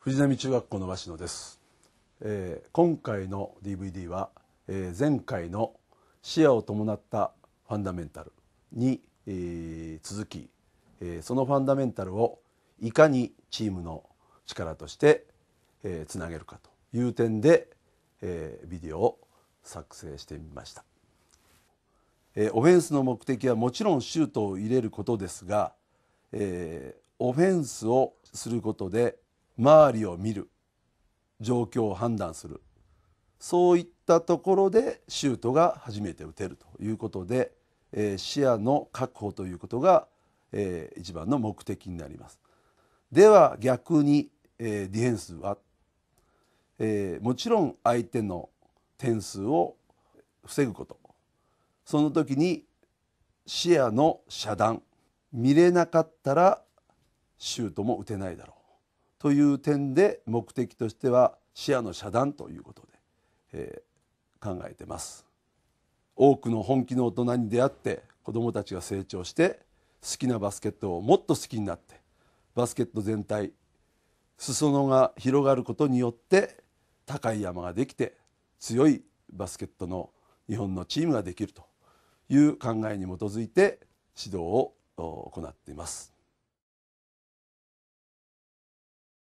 藤波中学校の鷲野です、えー、今回の DVD は、えー、前回の視野を伴ったファンダメンタルに、えー、続き、えー、そのファンダメンタルをいかにチームの力として、えー、つなげるかという点で、えー、ビデオを作成してみました、えー、オフェンスの目的はもちろんシュートを入れることですが、えー、オフェンスをすることで周りを見る状況を判断するそういったところでシュートが初めて打てるということで、えー、視野の確保ということが、えー、一番の目的になります。では逆に、えー、ディフェンスは、えー、もちろん相手の点数を防ぐことその時に視野の遮断見れなかったらシュートも打てないだろうという点で目的としては視野の遮断ということで、えー、考えてます多くの本気の大人に出会って子どもたちが成長して好きなバスケットをもっと好きになってバスケット全体裾野が広がることによって高い山ができて強いバスケットの日本のチームができるという考えに基づいて指導を行っています。